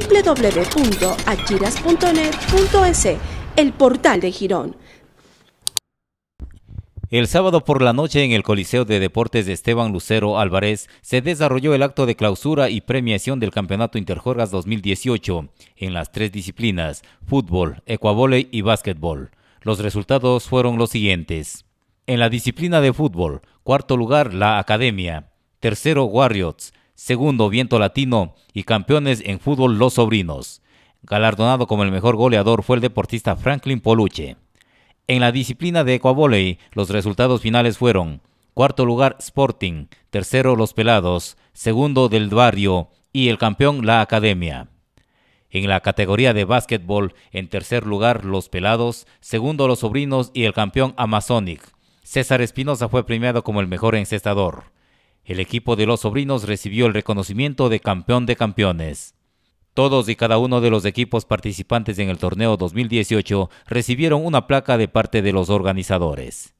www.achiras.net.es, el portal de Girón. El sábado por la noche en el Coliseo de Deportes de Esteban Lucero Álvarez se desarrolló el acto de clausura y premiación del Campeonato Interjorgas 2018 en las tres disciplinas, fútbol, ecuavole y básquetbol. Los resultados fueron los siguientes. En la disciplina de fútbol, cuarto lugar la Academia, tercero Warriors, segundo Viento Latino y campeones en fútbol Los Sobrinos. Galardonado como el mejor goleador fue el deportista Franklin Poluche. En la disciplina de Ecuavoley, los resultados finales fueron cuarto lugar Sporting, tercero Los Pelados, segundo Del Barrio y el campeón La Academia. En la categoría de básquetbol, en tercer lugar Los Pelados, segundo Los Sobrinos y el campeón Amazonic. César Espinosa fue premiado como el mejor encestador el equipo de los sobrinos recibió el reconocimiento de campeón de campeones. Todos y cada uno de los equipos participantes en el torneo 2018 recibieron una placa de parte de los organizadores.